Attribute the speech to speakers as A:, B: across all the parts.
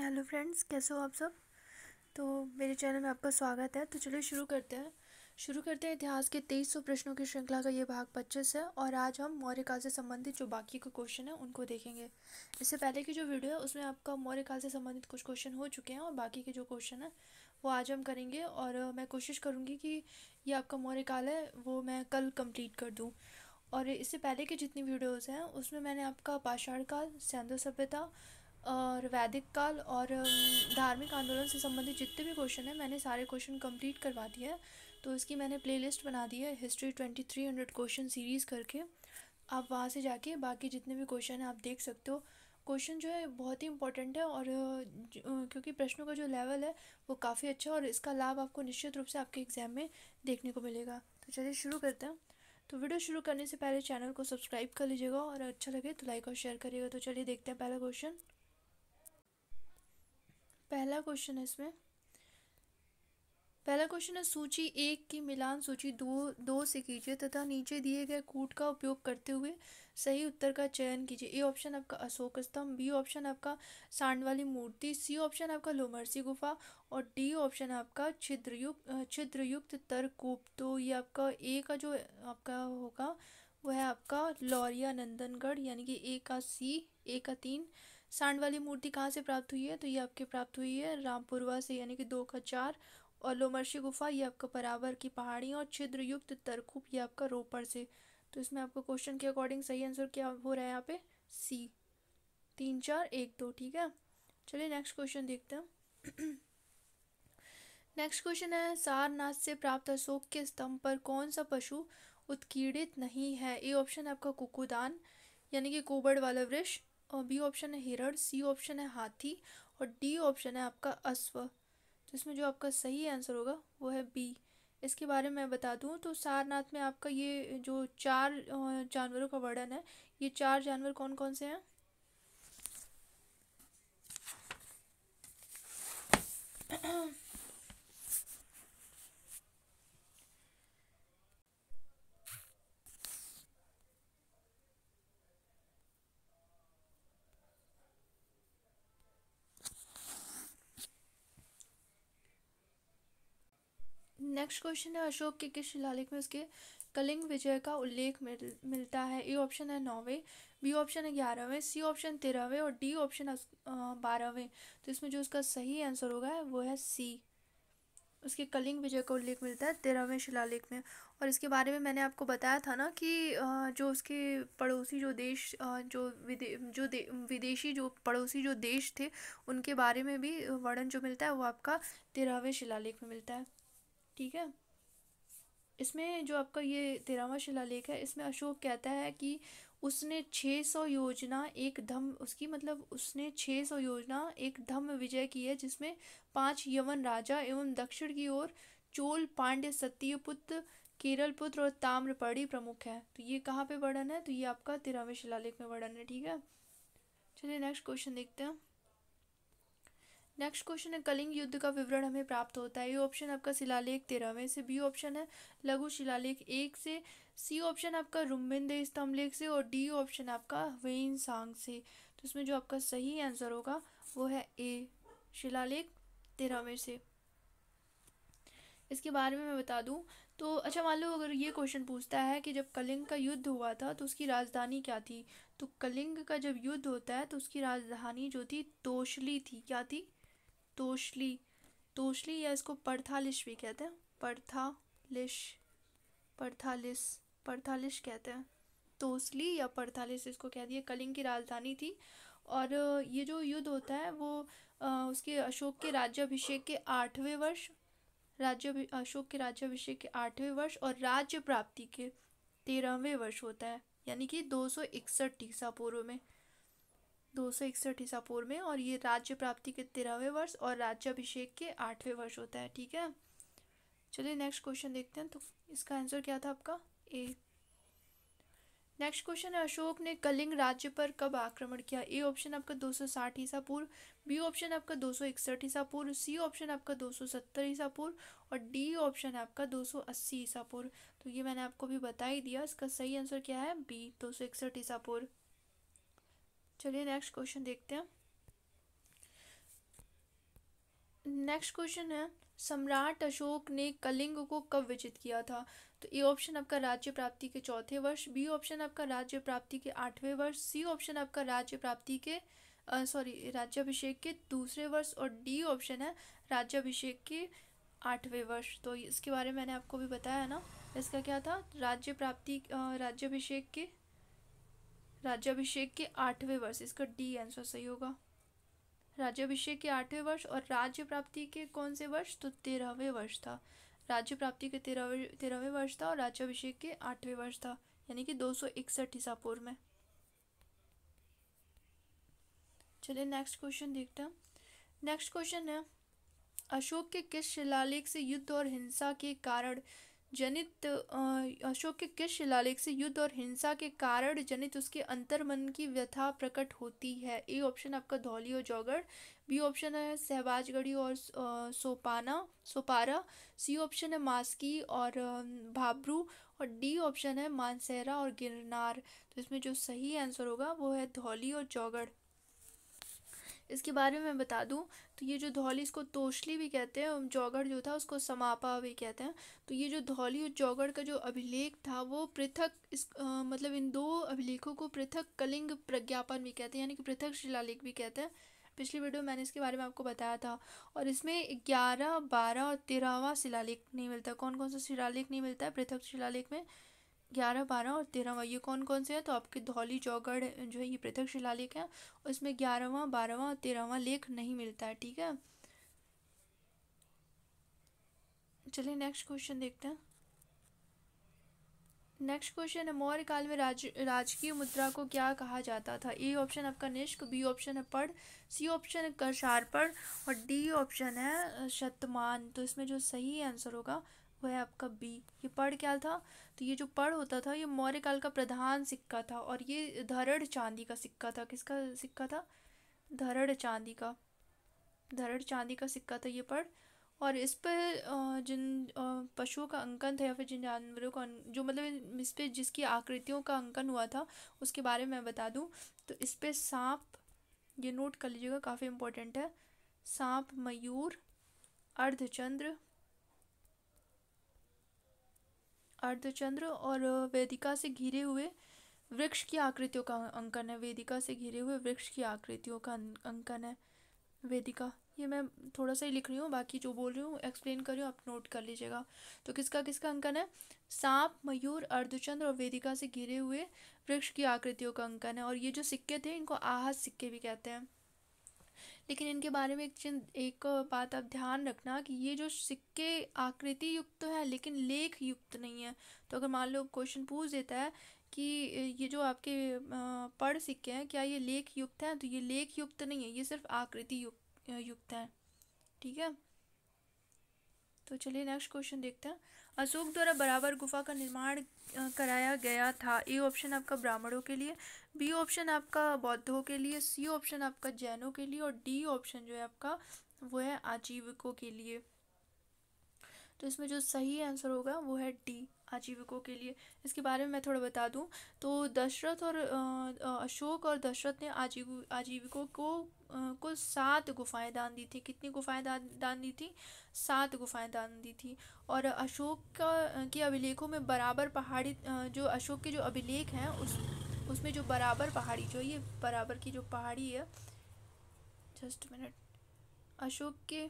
A: hello friends कैसे हो आप सब तो मेरे चैनल में आपका स्वागत है तो चलिए शुरू करते हैं शुरू करते हैं इतिहास के तेईस सौ प्रश्नों की श्रृंखला का ये भाग पच्चीस है और आज हम मौर्य काल से संबंधित जो बाकी के क्वेश्चन है उनको देखेंगे इससे पहले की जो वीडियो है उसमें आपका मौर्य काल से संबंधित कुछ क्वेश्चन हो चुके हैं और बाकी के जो क्वेश्चन है वो आज हम करेंगे और मैं कोशिश करूँगी कि ये आपका मौर्य काल है वो मैं कल कम्प्लीट कर दूँ और इससे पहले की जितनी वीडियोज़ हैं उसमें मैंने आपका पाषाण काल सैंधो सभ्यता और वैदिक काल और धार्मिक आंदोलन से संबंधित जितने भी क्वेश्चन हैं मैंने सारे क्वेश्चन कंप्लीट करवा दिए हैं तो इसकी मैंने प्लेलिस्ट बना दी है history twenty three hundred question series करके आप वहाँ से जाके बाकी जितने भी क्वेश्चन हैं आप देख सकते हो क्वेश्चन जो है बहुत ही इंपॉर्टेंट है और क्योंकि प्रश्नों का जो लेवल है वो काफ़ी अच्छा है और इसका लाभ आपको निश्चित रूप से आपके एग्ज़ाम में देखने को मिलेगा तो चलिए शुरू करते हैं तो वीडियो शुरू करने से पहले चैनल को सब्सक्राइब कर लीजिएगा और अच्छा लगे तो लाइक और शेयर करिएगा तो चलिए देखते हैं पहला क्वेश्चन पहला क्वेश्चन है इसमें पहला क्वेश्चन है सूची एक की मिलान सूची दो दो से कीजिए तथा नीचे दिए गए कूट का उपयोग करते हुए सही उत्तर का चयन कीजिए ए ऑप्शन आपका अशोक स्तंभ बी ऑप्शन आपका सांड वाली मूर्ति सी ऑप्शन आपका लोमरसी गुफा और डी ऑप्शन आपका छिद्रयुक्त छिद्रयुक्त तरकूप तो ये आपका ए का जो आपका होगा वह है आपका लौरिया नंदनगढ़ यानी कि ए का सी ए का तीन सांड वाली मूर्ति कहाँ से प्राप्त हुई है तो ये आपके प्राप्त हुई है रामपुरवा से यानी कि दो का चार और लोमर्षि गुफा ये आपका बराबर की पहाड़ी और छिद्र युक्त तरखुप ये आपका रोपड़ से तो इसमें आपको क्वेश्चन के अकॉर्डिंग सही आंसर क्या हो रहा है यहाँ पे सी तीन चार एक दो ठीक है चलिए नेक्स्ट क्वेश्चन देखते हैं नेक्स्ट क्वेश्चन है सारनाथ से प्राप्त अशोक के स्तंभ पर कौन सा पशु उत्कीड़ित नहीं है ए ऑप्शन है आपका कुकुदान यानी कि कोबड़ वाला वृक्ष और बी ऑप्शन है हिरण सी ऑप्शन है हाथी और डी ऑप्शन है आपका अश्व तो इसमें जो आपका सही आंसर होगा वो है बी इसके बारे में मैं बता दूं तो सारनाथ में आपका ये जो चार जानवरों का वर्णन है ये चार जानवर कौन कौन से हैं नेक्स्ट क्वेश्चन है अशोक के किस शिलालेख में उसके कलिंग विजय का उल्लेख मिल, मिलता है ए ऑप्शन है नौवें बी ऑप्शन है ग्यारहवें सी ऑप्शन तेरहवें और डी ऑप्शन बारहवें तो इसमें जो उसका सही आंसर होगा वो है सी उसके कलिंग विजय का उल्लेख मिलता है तेरहवें शिलालेख में और इसके बारे में मैंने आपको बताया था ना कि जो उसके पड़ोसी जो देश जो विदे जो दे, विदेशी जो पड़ोसी जो देश थे उनके बारे में भी वर्णन जो मिलता है वो आपका तेरहवें शिलालेख में मिलता है ठीक है इसमें जो आपका ये तेरहवा शिलालेख है इसमें अशोक कहता है कि उसने छः सौ योजना एक धम उसकी मतलब उसने छः सौ योजना एक धम विजय की है जिसमें पांच यवन राजा एवं दक्षिण की ओर चोल पांड्य सत्यपुत्र केरल पुत्र और ताम्रपाड़ी प्रमुख है तो ये कहाँ पे वर्णन है तो ये आपका तेरहवें शिलालेख में वर्णन है ठीक है चलिए नेक्स्ट क्वेश्चन देखते हैं नेक्स्ट क्वेश्चन है कलिंग युद्ध का विवरण हमें प्राप्त होता है ये ऑप्शन आपका शिलालेख तेरहवें से बी ऑप्शन है लघु शिलालेख एक से सी ऑप्शन आपका स्तंभ लेख से और डी ऑप्शन आपका वेन सांग से तो इसमें जो आपका सही आंसर होगा वो है ए शिलालेख तेरहवें से इसके बारे में मैं बता दूं तो अच्छा मान लो अगर ये क्वेश्चन पूछता है कि जब कलिंग का युद्ध हुआ था तो उसकी राजधानी क्या थी तो कलिंग का जब युद्ध होता है तो उसकी राजधानी जो थी तोशली थी क्या थी तोशली तोशली या इसको परथालिश भी कहते हैं परथालिश परथालिस परथालिश कहते हैं तोसली या परथालिस इसको कह दिया कलिंग की राजधानी थी और ये जो युद्ध होता है वो उसके अशोक के राज्याभिषेक के आठवें वर्ष राज्य अशोक के राज्याभिषेक के आठवें वर्ष और राज्य प्राप्ति के तेरहवें वर्ष होता है यानी कि दो सौ इकसठ ईसा पूर्व में दो सौ इकसठ ईसापुर में और ये राज्य प्राप्ति के तेरहवें वर्ष और राज्याभिषेक के आठवें वर्ष होता है ठीक है चलिए नेक्स्ट क्वेश्चन देखते हैं तो इसका आंसर क्या था आपका ए नेक्स्ट क्वेश्चन है अशोक ने कलिंग राज्य पर कब आक्रमण किया ए ऑप्शन आपका दो साठ ईसा पूर्व बी ऑप्शन आपका दो इकसठ ईसा पूर्व सी ऑप्शन आपका दो सत्तर ईसा पूर्व और डी ऑप्शन आपका दो अस्सी ईसा पूर्व तो ये मैंने आपको भी बता ही दिया इसका सही आंसर क्या है बी दो इकसठ ईसा पूर्व चलिए नेक्स्ट क्वेश्चन देखते हैं नेक्स्ट क्वेश्चन है सम्राट अशोक ने कलिंग को कब विजित किया था तो ए ऑप्शन आपका राज्य प्राप्ति के चौथे वर्ष बी ऑप्शन आपका राज्य प्राप्ति के आठवें वर्ष सी ऑप्शन आपका राज्य प्राप्ति के सॉरी राज्याभिषेक के दूसरे वर्ष और डी ऑप्शन है राज्याभिषेक के आठवें वर्ष तो इसके बारे में मैंने आपको भी बताया ना इसका क्या था राज्य प्राप्ति राज्याभिषेक के राज्याभिषेक के आठवें वर्ष इसका डी आंसर सही होगा राज्याभिषेक के आठवें वर्ष और राज्य प्राप्ति के कौन से वर्ष तो तेरहवें वर्ष था राज्य प्राप्ति के तेरहवें तेरहवें वर्ष था और राज्याभिषेक के आठवें वर्ष था यानी कि दो सौ इकसठ हिसापुर में चलिए नेक्स्ट क्वेश्चन देखते हैं नेक्स्ट क्वेश्चन है अशोक के किस शिलालेख से युद्ध और हिंसा के कारण जनित अशोक के किस शिलालेख से युद्ध और हिंसा के कारण जनित उसके अंतर्मन की व्यथा प्रकट होती है ए ऑप्शन आपका धौली और जौगढ़ बी ऑप्शन है सहबाजगढ़ी और सोपाना सोपारा सी ऑप्शन है मास्की और भाबरू और डी ऑप्शन है मानसहरा और गिरनार तो इसमें जो सही आंसर होगा वो है धौली और जौगढ़ इसके बारे में मैं बता दूँ तो ये जो धौली इसको तोशली भी कहते हैं और जौगढ़ जो था उसको समापा भी कहते हैं तो ये जो धौली और जौगढ़ का जो अभिलेख था वो पृथक इस आ, मतलब इन दो अभिलेखों को पृथक कलिंग प्रज्ञापन भी कहते हैं यानी कि पृथक शिलालेख भी कहते हैं पिछली वीडियो में मैंने इसके बारे में आपको बताया था और इसमें ग्यारह बारह और तेरहवा शिलालेख नहीं मिलता कौन कौन सा शिलालेख नहीं मिलता है पृथक शिलालेख में ग्यारह बारह और तेरहवा ये कौन कौन से हैं तो आपके धौली चौगढ़ जो है ये पृथक शिला लेख है उसमें ग्यारहवा बारहवा और तेरहवा लेख नहीं मिलता है ठीक है चलिए नेक्स्ट क्वेश्चन देखते हैं नेक्स्ट क्वेश्चन है मौर्य काल में राज राजकीय मुद्रा को क्या कहा जाता था ए ऑप्शन आपका निष्क बी ऑप्शन है पढ़ सी ऑप्शन है कशार्पण और डी ऑप्शन है शतमान तो इसमें जो सही आंसर होगा वह आपका बी ये पढ़ क्या था तो ये जो पढ़ होता था ये मौर्य काल का प्रधान सिक्का था और ये धरड़ चांदी का सिक्का था किसका सिक्का था धरड़ चांदी का धरड़ चांदी का सिक्का था ये पढ़ और इस पर जिन पशुओं का अंकन था या फिर जिन जानवरों का अं, जो मतलब इस पर जिसकी आकृतियों का अंकन हुआ था उसके बारे में मैं बता दूँ तो इस पर सांप ये नोट कर लीजिएगा काफ़ी इम्पोर्टेंट है सांप मयूर अर्धचंद्र अर्धचंद्र और वेदिका से घिरे हुए वृक्ष की आकृतियों का अंकन है वेदिका से घिरे हुए वृक्ष की आकृतियों का अं-, अंकन है वेदिका ये मैं थोड़ा सा ही लिख रही हूँ बाकी जो बोल रही हूँ एक्सप्लेन कर रही हूँ आप नोट कर लीजिएगा तो किसका किसका अंकन है सांप मयूर अर्धचंद्र और वेदिका से घिरे हुए वृक्ष की आकृतियों का अंकन है और ये जो सिक्के थे इनको आहत सिक्के भी कहते हैं लेकिन इनके बारे में एक चीज एक बात आप ध्यान रखना कि ये जो सिक्के आकृति युक्त तो है लेकिन लेख युक्त नहीं है तो अगर मान लो क्वेश्चन पूछ देता है कि ये जो आपके पढ़ सिक्के हैं क्या ये लेख युक्त हैं तो ये लेख युक्त नहीं है ये सिर्फ आकृति युक्त युक्त है ठीक है तो चलिए नेक्स्ट क्वेश्चन देखते हैं अशोक द्वारा बराबर गुफा का निर्माण कराया गया था ए ऑप्शन आपका ब्राह्मणों के लिए बी ऑप्शन आपका बौद्धों के लिए सी ऑप्शन आपका जैनों के लिए और डी ऑप्शन जो है आपका वो है आजीविकों के लिए तो इसमें जो सही आंसर होगा वो है डी आजीविकों के लिए इसके बारे में मैं थोड़ा बता दूं तो दशरथ और अशोक और दशरथ ने आजीव आजीविकों को को सात गुफाएं दान दी थी कितनी गुफाएं दान दान दी थी सात गुफाएं दान दी थी और अशोक का के अभिलेखों में बराबर पहाड़ी जो अशोक के जो अभिलेख हैं उस उसमें जो बराबर पहाड़ी जो ये बराबर की जो पहाड़ी है जस्ट मिनट अशोक के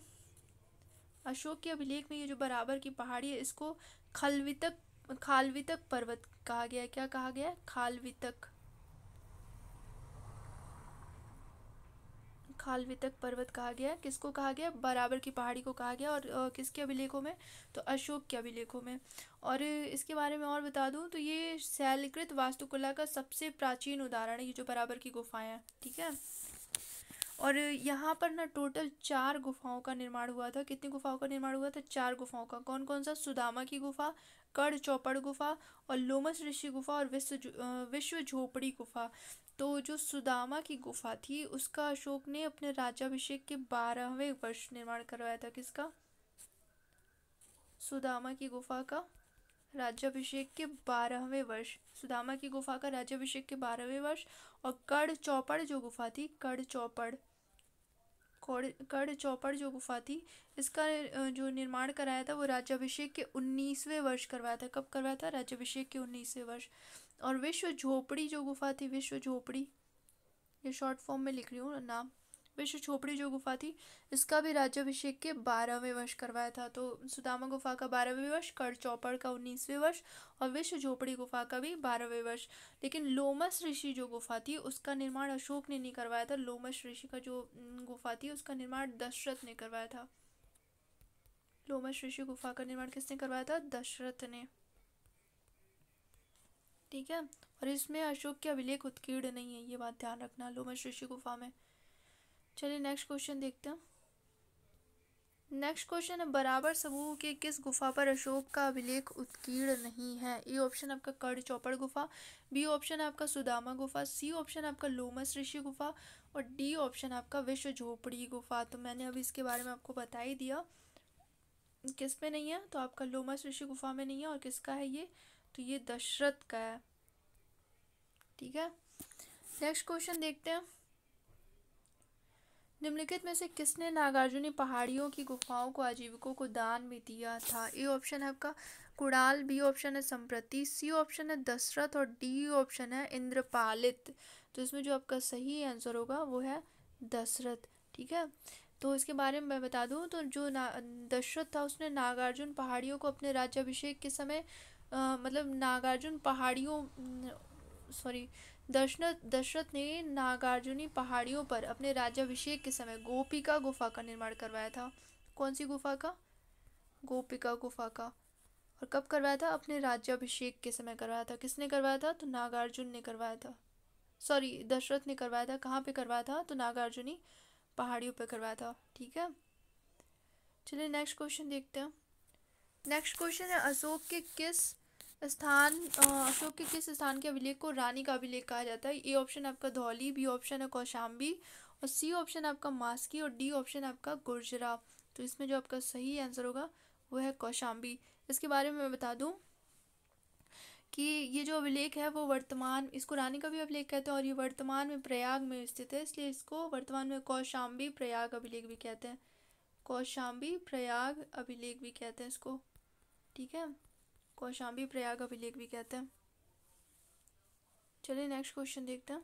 A: अशोक के अभिलेख में ये जो बराबर की पहाड़ी है इसको खलवितक खालवितक पर्वत कहा गया क्या कहा गया खालवितक खालवितक पर्वत कहा गया किसको कहा गया बराबर की पहाड़ी को कहा गया और किसके अभिलेखों में तो अशोक के अभिलेखों में और इसके बारे में और बता दूं तो ये शैलकृत वास्तुकला का सबसे प्राचीन उदाहरण है ये जो बराबर की गुफाएं हैं ठीक है और यहाँ पर ना टोटल चार गुफाओं का निर्माण हुआ था कितनी गुफाओं का निर्माण हुआ था चार गुफाओं का कौन कौन सा सुदामा की गुफा कड़ चौपड़ गुफा और लोमस ऋषि गुफा और विश्व विश्व झोपड़ी गुफा तो जो सुदामा की गुफा थी उसका अशोक ने अपने राज्याभिषेक के बारहवें वर्ष निर्माण करवाया था किसका सुदामा की गुफा का राज्याभिषेक के बारहवें वर्ष सुदामा की गुफा का राज्याभिषेक के बारहवें वर्ष और कड़ चौपड़ जो गुफा थी कड़ चौपड़ कड़ चौपड़ जो गुफा थी इसका जो निर्माण कराया था वो राज्याभिषेक के उन्नीसवें वर्ष करवाया था कब करवाया था राज्याभिषेक के उन्नीसवें वर्ष और विश्व झोपड़ी जो गुफा थी विश्व झोपड़ी ये शॉर्ट फॉर्म में लिख रही हूँ नाम विश्व छोपड़ी जो गुफा थी इसका भी राज्याभिषेक के बारहवें वर्ष करवाया था तो सुदामा गुफा का बारहवें वर्ष कर चौपड़ का उन्नीसवें वर्ष और विश्व झोपड़ी गुफा का भी बारहवें वर्ष लेकिन लोमस ऋषि जो गुफा थी उसका निर्माण अशोक ने नहीं करवाया था लोमस ऋषि का जो गुफा थी उसका निर्माण दशरथ ने करवाया था लोमस ऋषि गुफा का निर्माण किसने करवाया था दशरथ ने ठीक है और इसमें अशोक के अभिलेख उत्कीर्ण नहीं है ये बात ध्यान रखना लोमस ऋषि गुफा में चलिए नेक्स्ट क्वेश्चन देखते हैं नेक्स्ट क्वेश्चन है बराबर समूह के किस गुफा पर अशोक का अभिलेख उत्कीर्ण नहीं है ए ऑप्शन आपका कड़ चौपड़ गुफा बी ऑप्शन आपका सुदामा गुफा सी ऑप्शन आपका लोमस ऋषि गुफा और डी ऑप्शन आपका विश्व झोपड़ी गुफा तो मैंने अभी इसके बारे में आपको बता ही दिया किस में नहीं है तो आपका लोमस ऋषि गुफा में नहीं है और किसका है ये तो ये दशरथ का है ठीक है नेक्स्ट क्वेश्चन देखते हैं निम्नलिखित में से किसने नागार्जुनी पहाड़ियों की गुफाओं को आजीविकों को दान में दिया था ए ऑप्शन है आपका कुड़ाल बी ऑप्शन है संप्रति सी ऑप्शन है दशरथ और डी ऑप्शन है इंद्रपालित तो इसमें जो आपका सही आंसर होगा वो है दशरथ ठीक है तो इसके बारे में मैं बता दूं तो जो ना दशरथ था उसने नागार्जुन पहाड़ियों को अपने राज्याभिषेक के समय आ, मतलब नागार्जुन पहाड़ियों सॉरी दशरथ दशरथ ने नागार्जुनी पहाड़ियों पर अपने राज्याभिषेक के समय गोपिका गुफा का निर्माण करवाया था कौन सी गुफा का गोपिका गुफा का और कब करवाया था अपने राज्याभिषेक के समय करवाया था किसने करवाया था तो नागार्जुन ने करवाया था सॉरी दशरथ ने करवाया था कहाँ पे करवाया था तो नागार्जुनी पहाड़ियों पर करवाया था ठीक है चलिए नेक्स्ट क्वेश्चन देखते हैं नेक्स्ट क्वेश्चन है अशोक के किस स्थान अशोक के किस स्थान के अभिलेख को रानी का अभिलेख कहा जाता है ए ऑप्शन आपका धौली बी ऑप्शन है कौशाम्बी और सी ऑप्शन आपका मास्की और डी ऑप्शन आपका गुर्जरा तो इसमें जो आपका सही आंसर होगा वो है कौशाम्बी इसके बारे में मैं बता दूँ कि ये जो अभिलेख है वो वर्तमान इसको रानी का भी अभिलेख कहते हैं और ये वर्तमान में प्रयाग में स्थित है इसलिए इसको वर्तमान में कौशाम्बी प्रयाग अभिलेख भी कहते हैं कौशाम्बी प्रयाग अभिलेख भी कहते हैं इसको ठीक है कौशाम्बी प्रयाग अभिलेख भी कहते हैं चलिए नेक्स्ट क्वेश्चन देखते हैं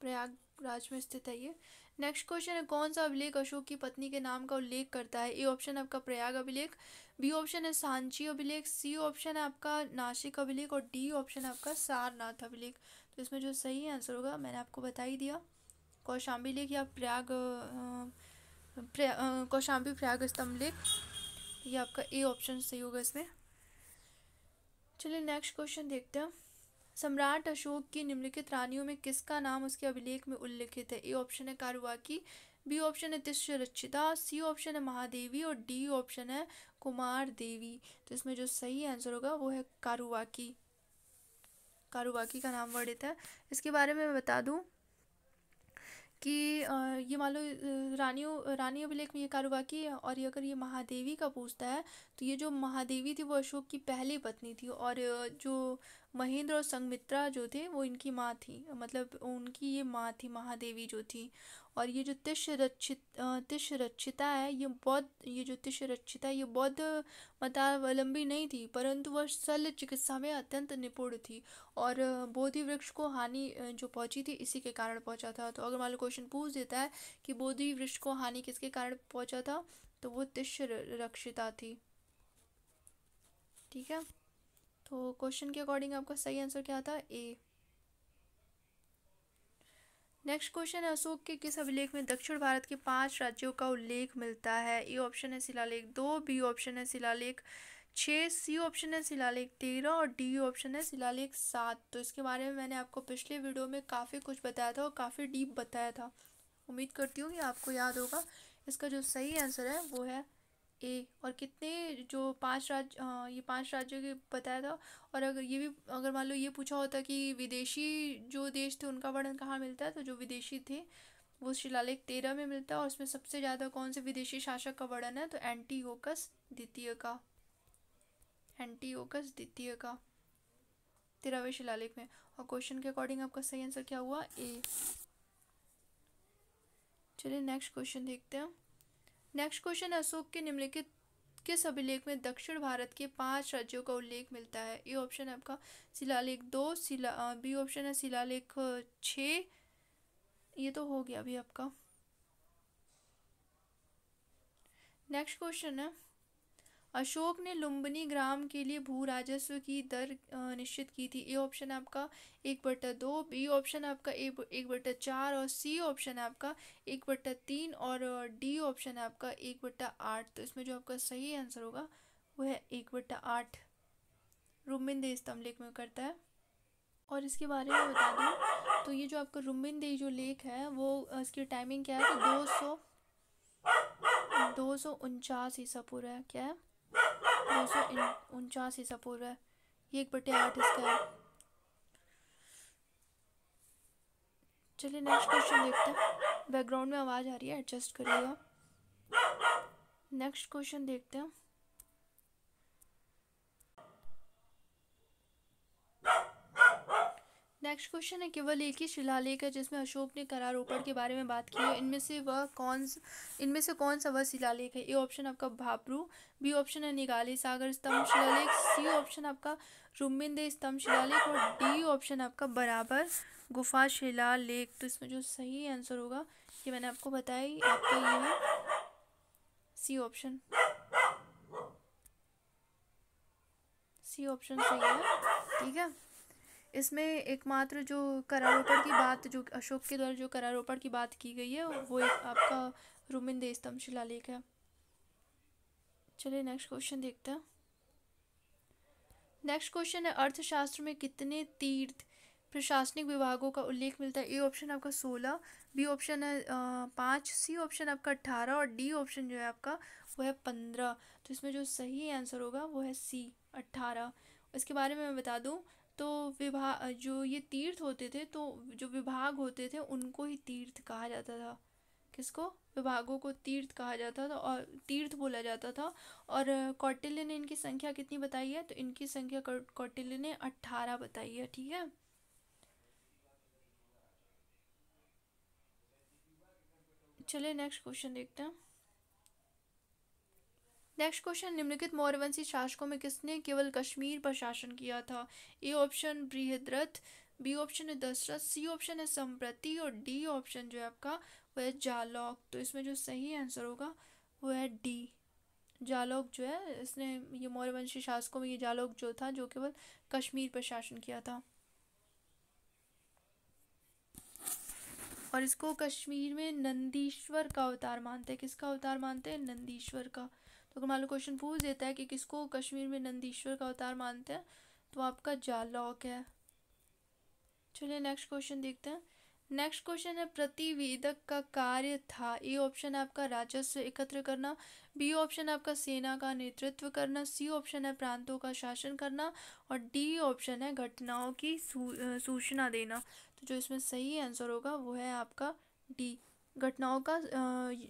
A: प्रयागराज में स्थित है ये नेक्स्ट क्वेश्चन है कौन सा अभिलेख अशोक की पत्नी के नाम का उल्लेख करता है ए ऑप्शन आपका प्रयाग अभिलेख बी ऑप्शन है सांची अभिलेख सी ऑप्शन है आपका नासिक अभिलेख और डी ऑप्शन है आपका सारनाथ अभिलेख तो इसमें जो सही आंसर होगा मैंने आपको बता ही दिया कौशाम्बी लेख या प्रयाग प्रया, कौशाम्बी प्रयाग स्तंभ लेख ये आपका ए ऑप्शन सही होगा इसमें चलिए नेक्स्ट क्वेश्चन देखते हैं सम्राट अशोक की निम्नलिखित रानियों में किसका नाम उसके अभिलेख में उल्लिखित है ए ऑप्शन है कारुवाकी बी ऑप्शन है तिश्य रचिता सी ऑप्शन है महादेवी और डी ऑप्शन है कुमार देवी तो इसमें जो सही आंसर होगा वो है कारुवाकी कारुवाकी का नाम वर्णित है इसके बारे में मैं बता दूं कि ये मान लो रानियों रानी अभिलेख में ये कारोबार की और ये अगर ये महादेवी का पूछता है तो ये जो महादेवी थी वो अशोक की पहली पत्नी थी और जो महेंद्र और संगमित्रा जो थे वो इनकी माँ थी मतलब उनकी ये माँ थी महादेवी जो थी और ये जो तिश रक्षित तिश रक्षिता है ये बौद्ध ये जो तिश रक्षिता ये बौद्ध मतावलंबी नहीं थी परंतु वह शल्य चिकित्सा में अत्यंत निपुण थी और बोधि वृक्ष को हानि जो पहुंची थी इसी के कारण पहुंचा था तो अगर मान लो क्वेश्चन पूछ देता है कि बोधि वृक्ष को हानि किसके कारण पहुँचा था तो वो तिश रक्षिता थी ठीक है तो क्वेश्चन के अकॉर्डिंग आपका सही आंसर क्या था ए नेक्स्ट क्वेश्चन है अशोक के किस अभिलेख में दक्षिण भारत के पांच राज्यों का उल्लेख मिलता है ए ऑप्शन है शिलालेख दो बी ऑप्शन है शिलालेख छः सी ऑप्शन है शिलालेख तेरह और डी ऑप्शन है शिलालेख सात तो इसके बारे में मैंने आपको पिछले वीडियो में काफ़ी कुछ बताया था और काफ़ी डीप बताया था उम्मीद करती हूँ कि आपको याद होगा इसका जो सही आंसर है वो है ए और कितने जो पांच राज्य ये पांच राज्यों के बताया था और अगर ये भी अगर मान लो ये पूछा होता कि विदेशी जो देश थे उनका वर्णन कहाँ मिलता है तो जो विदेशी थे वो शिलालेख तेरह में मिलता है और उसमें सबसे ज़्यादा कौन से विदेशी शासक का वर्णन है तो एंटीओकस द्वितीय का एंटीओकस द्वितीय का तेरहवें शिलालेख में और क्वेश्चन के अकॉर्डिंग आपका सही आंसर क्या हुआ ए चलिए नेक्स्ट क्वेश्चन देखते हैं नेक्स्ट क्वेश्चन अशोक के निम्नलिखित किस अभिलेख में दक्षिण भारत के पांच राज्यों का उल्लेख मिलता है ये ऑप्शन है आपका शिलालेख दो शिला बी ऑप्शन है शिलालेख छ ये तो हो गया अभी आपका नेक्स्ट क्वेश्चन है अशोक ने लुम्बनी ग्राम के लिए भू राजस्व की दर निश्चित की थी ए ऑप्शन आपका एक बट्टा दो बी ऑप्शन आपका एक एक बट्टा चार और सी ऑप्शन आपका एक बट्टा तीन और डी ऑप्शन आपका एक बट्टा आठ तो इसमें जो आपका सही आंसर होगा वो है एक बट्टा आठ रुमिन देश तमलेख में करता है और इसके बारे में बता दूँ तो ये जो आपका रुमिन देश जो लेख है वो इसकी टाइमिंग क्या है तो दो सौ दो सौ उनचास ईसा पूरा क्या है नौ सौ उनचास ईसा पूर्व एक बटे आठ इसका है चलिए नेक्स्ट क्वेश्चन देखते हैं बैकग्राउंड में आवाज़ आ रही है एडजस्ट करिएगा नेक्स्ट क्वेश्चन देखते हैं नेक्स्ट क्वेश्चन है केवल एक ही शिलालेख है जिसमें अशोक ने करारोपण के बारे में बात की है इनमें से वह कौन इनमें से कौन सा वह शिलालेख है ए ऑप्शन आपका भापरू बी ऑप्शन है निगाली सागर स्तंभ शिलालेख सी ऑप्शन आपका रुमिंदे स्तंभ शिलालेख और डी ऑप्शन आपका बराबर गुफा शिलालेख तो इसमें जो सही आंसर होगा ये मैंने आपको बताया आपका ये है सी ऑप्शन सी ऑप्शन सही है ठीक है इसमें एकमात्र जो करारोपण की बात जो अशोक के द्वारा जो करारोपण की बात की गई है वो एक आपका रुमिंदे स्तंभ लेख है चलिए नेक्स्ट क्वेश्चन देखते हैं नेक्स्ट क्वेश्चन है अर्थशास्त्र में कितने तीर्थ प्रशासनिक विभागों का उल्लेख मिलता है ए ऑप्शन आपका सोलह बी ऑप्शन है पाँच सी ऑप्शन आपका अट्ठारह और डी ऑप्शन जो है आपका वो है पंद्रह तो इसमें जो सही आंसर होगा वो है सी अट्ठारह इसके बारे में मैं बता दूं तो विभाग जो ये तीर्थ होते थे तो जो विभाग होते थे उनको ही तीर्थ कहा जाता था किसको विभागों को तीर्थ कहा जाता था और तीर्थ बोला जाता था और कौटिल्य ने इनकी संख्या कितनी बताई है तो इनकी संख्या कौटिल्य ने अट्ठारह बताई है ठीक है चलिए नेक्स्ट क्वेश्चन देखते हैं नेक्स्ट क्वेश्चन निम्नलिखित मौर्यवंशी शासकों में किसने केवल कश्मीर पर शासन किया था A option Brihadratha B option है दशरथ सी ऑप्शन है संप्रति और डी ऑप्शन जो है आपका वो है जालौक तो इसमें जो सही आंसर होगा वो है डी जालौक जो है इसने ये मौर्यवंशी शासकों में ये जालौक जो था जो केवल कश्मीर पर शासन किया था और इसको कश्मीर में नंदीश्वर का अवतार मानते हैं किसका अवतार मानते हैं नंदीश्वर का तो अगर मान लो क्वेश्चन पूछ देता है कि किसको कश्मीर में नंदीश्वर का अवतार मानते हैं तो आपका जालौक है चलिए नेक्स्ट क्वेश्चन देखते हैं नेक्स्ट क्वेश्चन है प्रतिवेदक का कार्य था ए ऑप्शन है आपका राजस्व एकत्र करना बी ऑप्शन है आपका सेना का नेतृत्व करना सी ऑप्शन है प्रांतों का शासन करना और डी ऑप्शन है घटनाओं की सूचना देना तो जो इसमें सही आंसर होगा वो है आपका डी घटनाओं का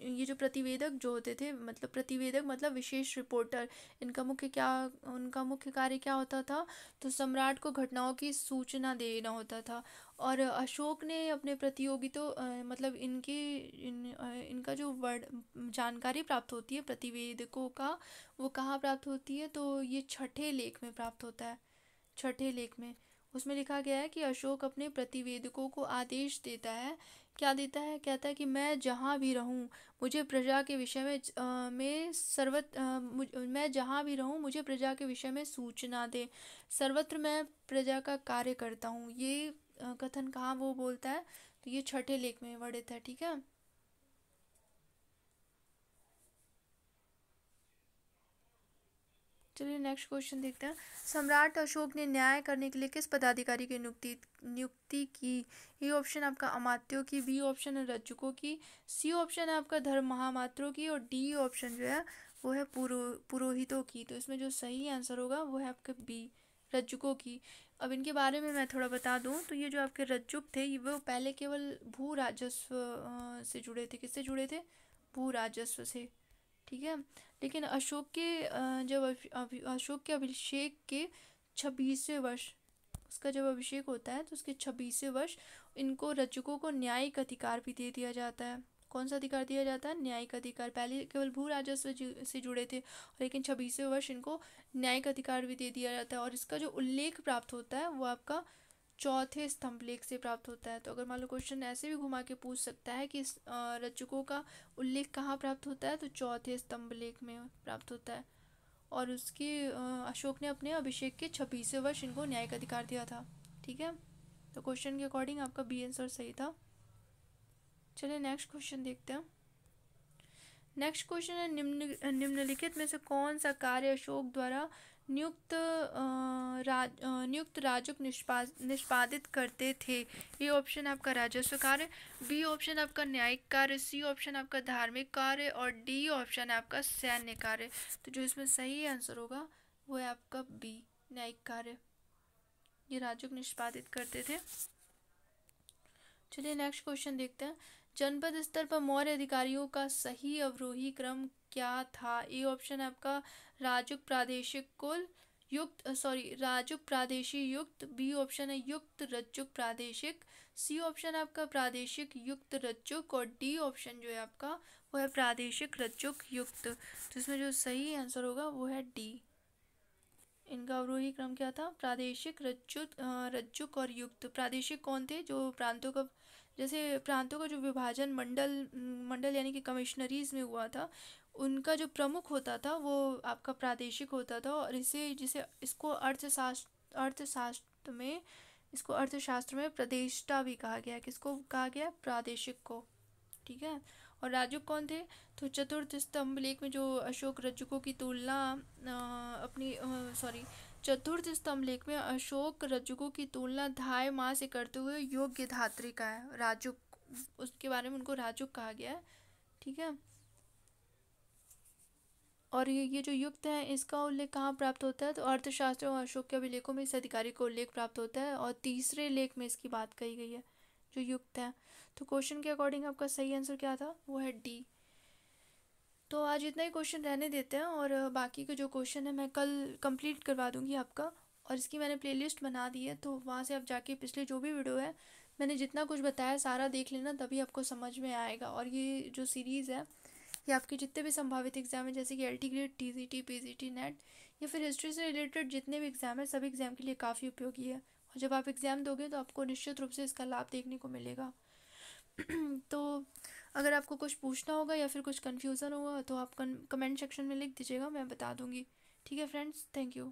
A: ये जो प्रतिवेदक जो होते थे मतलब प्रतिवेदक मतलब विशेष रिपोर्टर इनका मुख्य क्या उनका मुख्य कार्य क्या होता था तो सम्राट को घटनाओं की सूचना देना होता था और अशोक ने अपने प्रतियोगी तो मतलब इनके इन इनका जो वर्ड जानकारी प्राप्त होती है प्रतिवेदकों का वो कहाँ प्राप्त होती है तो ये छठे लेख में प्राप्त होता है छठे लेख में उसमें लिखा गया है कि अशोक अपने प्रतिवेदकों को आदेश देता है क्या देता है कहता है कि मैं जहाँ भी रहूँ मुझे प्रजा के विषय में आ, में सर्वत मैं जहाँ भी रहूँ मुझे प्रजा के विषय में सूचना दे सर्वत्र मैं प्रजा का कार्य करता हूँ ये कथन कहाँ वो बोलता है तो ये छठे लेख में वर्णित है ठीक है चलिए नेक्स्ट क्वेश्चन देखते हैं सम्राट अशोक ने न्याय करने के लिए किस पदाधिकारी की नियुक्ति नियुक्ति की ये ऑप्शन आपका अमात्यों की बी ऑप्शन है रज्जुकों की सी ऑप्शन है आपका धर्म महामात्रों की और डी ऑप्शन जो है वो है पुरो पुरोहितों की तो इसमें जो सही आंसर होगा वो है आपके बी रज्जुकों की अब इनके बारे में मैं थोड़ा बता दूं तो ये जो आपके रज्जुक थे ये वो पहले केवल भू राजस्व से जुड़े थे किससे जुड़े थे भू राजस्व से ठीक है लेकिन अशोक के जब अशोक के अभिषेक के छब्बीसवें वर्ष उसका जब अभिषेक होता है तो उसके छब्बीसवें वर्ष इनको रचकों को न्यायिक अधिकार भी दे दिया जाता है कौन सा अधिकार दिया जाता है न्यायिक अधिकार पहले केवल भू राजस्व से जुड़े थे लेकिन छब्बीसवें वर्ष इनको न्यायिक अधिकार भी दे दिया जाता है और इसका जो उल्लेख प्राप्त होता है वो आपका चौथे स्तंभ लेख से प्राप्त होता है तो अगर मान लो क्वेश्चन ऐसे भी घुमा के पूछ सकता है कि रचकों का उल्लेख कहाँ प्राप्त होता है तो चौथे स्तंभ लेख में प्राप्त होता है और उसके अशोक ने अपने अभिषेक के छब्बीसवें वर्ष इनको न्यायिक अधिकार दिया था ठीक है तो क्वेश्चन के अकॉर्डिंग आपका बी आंसर सही था चलिए नेक्स्ट क्वेश्चन देखते हैं नेक्स्ट क्वेश्चन है निम्न निम्नलिखित में से कौन सा कार्य अशोक द्वारा नियुक्त राज नियुक्त राजस्व निष्पा निष्पादित करते थे ये ऑप्शन आपका राजस्व कार्य बी ऑप्शन आपका न्यायिक कार्य सी ऑप्शन आपका धार्मिक कार्य और डी ऑप्शन आपका सैन्य कार्य तो जो इसमें सही आंसर होगा वो है आपका बी न्यायिक कार्य ये राजुक निष्पादित करते थे चलिए नेक्स्ट क्वेश्चन देखते हैं जनपद स्तर पर मौर्य अधिकारियों का सही अवरोही क्रम क्या था ए ऑप्शन आपका राजुक प्रादेशिक कुल युक्त सॉरी राजुक प्रादेशिक युक्त बी ऑप्शन है युक्त रज्जुक प्रादेशिक सी ऑप्शन आपका प्रादेशिक युक्त रज्जुक और डी ऑप्शन जो है आपका वो है प्रादेशिक रज्जुक युक्त तो इसमें जो सही आंसर होगा वो है डी इनका अवरोही क्रम क्या था प्रादेशिक रज्जुक रज्जुक और युक्त प्रादेशिक कौन थे जो प्रांतों का जैसे प्रांतों का जो विभाजन मंडल मंडल यानी कि कमिश्नरीज़ में हुआ था उनका जो प्रमुख होता था वो आपका प्रादेशिक होता था और इसे जिसे इसको अर्थशास्त्र अर्थशास्त्र में इसको अर्थशास्त्र में प्रदेशता भी कहा गया किसको कहा गया प्रादेशिक को ठीक है और राजू कौन थे तो चतुर्थ स्तंभ लेख में जो अशोक रज्जुकों की तुलना अपनी सॉरी चतुर्थ स्तंभ लेख में अशोक रजुकों की तुलना धाय माँ से करते हुए योग्य धात्री का है राजुक उसके बारे में उनको राजुक कहा गया है ठीक है और ये ये जो युक्त है इसका उल्लेख कहाँ प्राप्त होता है तो अर्थशास्त्र और अशोक के अभिलेखों में इस अधिकारी को उल्लेख प्राप्त होता है और तीसरे लेख में इसकी बात कही गई है जो युक्त है तो क्वेश्चन के अकॉर्डिंग आपका सही आंसर क्या था वो है डी तो आज इतना ही क्वेश्चन रहने देते हैं और बाकी के जो क्वेश्चन है मैं कल कंप्लीट करवा दूँगी आपका और इसकी मैंने प्लेलिस्ट बना दी है तो वहाँ से आप जाके पिछले जो भी वीडियो है मैंने जितना कुछ बताया सारा देख लेना तभी आपको समझ में आएगा और ये जो सीरीज़ है ये आपके जितने भी संभावित एग्ज़ाम हैं जैसे कि L T grade T G T P G T NET या फिर हिस्ट्री से रिलेटेड जितने भी एग्ज़ाम हैं सभी एग्ज़ाम के लिए काफ़ी उपयोगी है और जब आप एग्ज़ाम दोगे तो आपको निश्चित रूप से इसका लाभ देखने को मिलेगा तो अगर आपको कुछ पूछना होगा या फिर कुछ कन्फ्यूज़न होगा तो आप कमेंट सेक्शन में लिख दीजिएगा मैं बता दूँगी ठीक है फ्रेंड्स थैंक यू